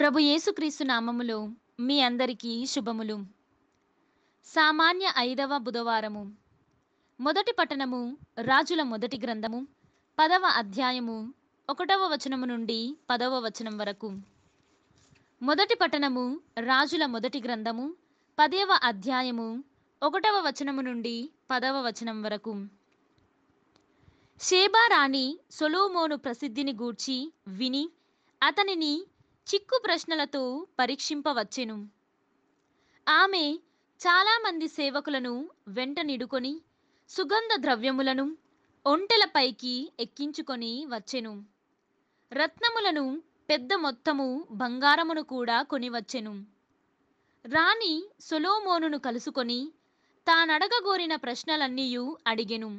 ప్రభు యేసుక్రీస్తు నామములో మీ అందరికీ శుభములు సామాన్య ఐదవ బుధవారము మొదటి పట్టణము రాజుల మొదటి గ్రంథము పదవ అధ్యాయము ఒకటవ వచనము నుండి పదవ వచనం వరకు మొదటి పట్టణము రాజుల మొదటి గ్రంథము పదవ అధ్యాయము ఒకటవ వచనము నుండి పదవ వచనం వరకు షేబారాణి సొలోమోను ప్రసిద్ధిని గూర్చి విని అతనిని చిక్కు ప్రశ్నలతో పరీక్షింపవచ్చెను ఆమె చాలామంది సేవకులను వెంట నిడుకొని సుగంధ ద్రవ్యములను ఒంటెలపైకి ఎక్కించుకొని వచ్చెను రత్నములను పెద్ద మొత్తము బంగారమును కూడా కొనివచ్చెను రాణి సొలోమోనును కలుసుకొని తానడగగోరిన ప్రశ్నలన్నీయూ అడిగెను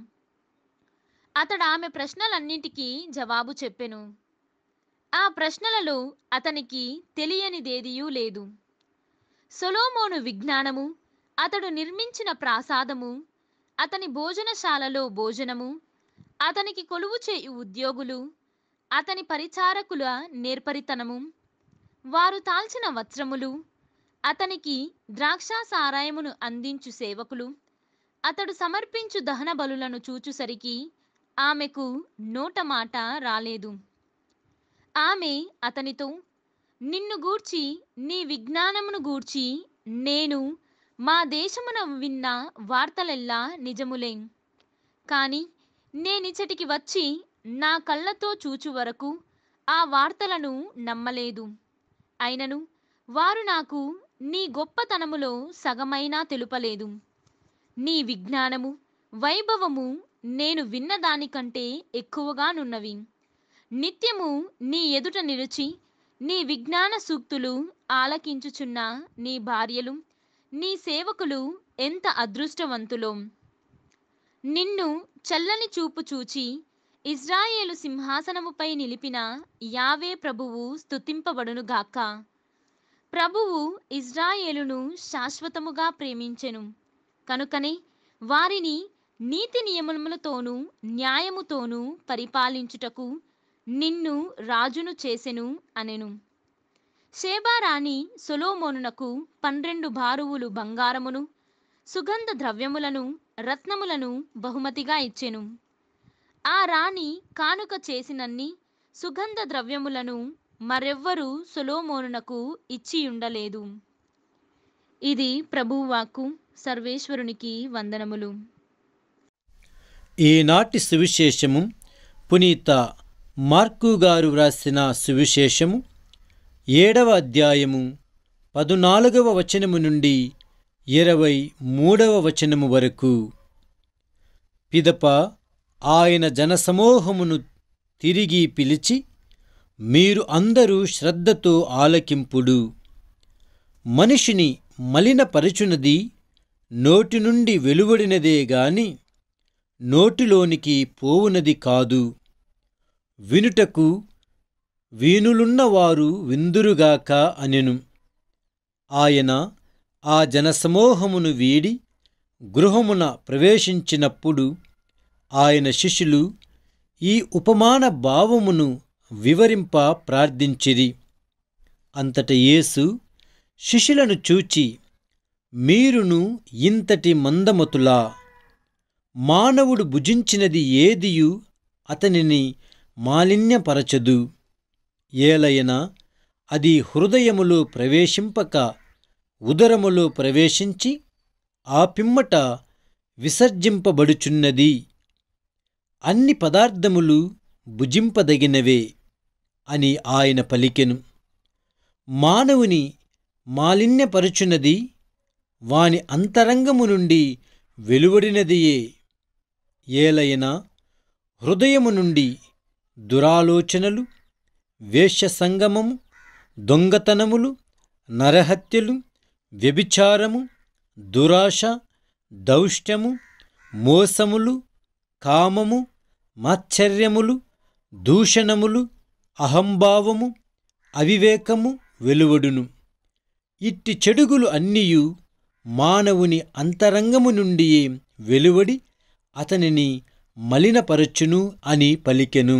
అతడామె ప్రశ్నలన్నింటికీ జవాబు చెప్పెను ఆ ప్రశ్నలలో అతనికి తెలియనిదేదియూ లేదు సొలోమోను విజ్ఞానము అతడు నిర్మించిన ప్రాసాదము అతని భోజనశాలలో భోజనము అతనికి కొలువు చేయు ఉద్యోగులు అతని పరిచారకుల నేర్పరితనము వారు తాల్చిన వస్త్రములు అతనికి ద్రాక్ష సారాయమును అందించు సేవకులు అతడు సమర్పించు దహన బలులను చూచుసరికి ఆమెకు నోటమాట రాలేదు ఆమె అతనితో నిన్ను గూర్చి నీ విజ్ఞానమును గూర్చి నేను మా దేశమున విన్న వార్తలెల్లా నిజములేం కానీ నేనిచ్చటికి వచ్చి నా కళ్ళతో చూచు వరకు ఆ వార్తలను నమ్మలేదు అయినను వారు నాకు నీ గొప్పతనములో సగమైనా తెలుపలేదు నీ విజ్ఞానము వైభవము నేను విన్నదానికంటే ఎక్కువగానున్నవి నిత్యము నీ ఎదుట నిలిచి నీ విజ్ఞాన సూక్తులు ఆలకించుచున్న నీ భార్యలు నీ సేవకులు ఎంత అదృష్టవంతులో నిన్ను చల్లని చూపు చూచి ఇజ్రాయేలు సింహాసనముపై నిలిపిన యావే ప్రభువు స్తుతింపబడునుగాక ప్రభువు ఇజ్రాయేలును శాశ్వతముగా ప్రేమించెను కనుకనే వారిని నీతి నియమములతోనూ న్యాయముతోనూ పరిపాలించుటకు నిన్ను రాజును చేసెను అనెను సేబారాణి సొలోమోనునకు పన్నెండు భారువులు బంగారమును సుగంధ ద్రవ్యములను రత్నములను బహుమతిగా ఇచ్చెను ఆ రాణి కానుక చేసినన్ని సుగంధ ద్రవ్యములను మరెవ్వరూ సొలోమోనునకు ఇచ్చియుండలేదు ఇది ప్రభువాకు సర్వేశ్వరునికి వందనములు ఈనాటి సువిశేషము పునీత మార్కు గారు వ్రాసిన సువిశేషము ఏడవ అధ్యాయము పదునాలుగవ వచనము నుండి ఇరవై మూడవ వచనము వరకు పిదప ఆయన జనసమూహమును తిరిగి పిలిచి మీరు అందరూ శ్రద్ధతో ఆలకింపుడు మనిషిని మలినపరచునది నోటి నుండి వెలువడినదే గాని నోటిలోనికి పోవునది కాదు వినుటకు వీణులున్నవారు విందురుగాక అనెను ఆయన ఆ జనసమూహమును వీడి గృహమున ప్రవేశించినప్పుడు ఆయన శిష్యులు ఈ ఉపమాన భావమును వివరింప ప్రార్థించిరి అంతట యేసు శిష్యులను చూచి మీరును ఇంతటి మందమతులా మానవుడు భుజించినది ఏదియు అతనిని మాలిన్యపరచదు ఏలైనా అది హృదయములో ప్రవేశింపక ఉదరములో ప్రవేశించి ఆ పిమ్మట విసర్జింపబడుచున్నది అన్ని పదార్థములు భుజింపదగినవే అని ఆయన పలికెను మానవుని మాలిన్యపరుచున్నది వాని అంతరంగము నుండి వెలువడినదియే ఏలైనా హృదయము నుండి దురాలోచనలు వేష్య సంగమము దొంగతనములు నరహత్యలు వ్యభిచారము దురాశ దౌష్ట్యము మోసములు కామము మాత్సర్యములు దూషణములు అహంభావము అవివేకము వెలువడును ఇట్టి చెడుగులు అన్నీయు మానవుని అంతరంగము నుండియే వెలువడి అతనిని మలినపరచును అని పలికెను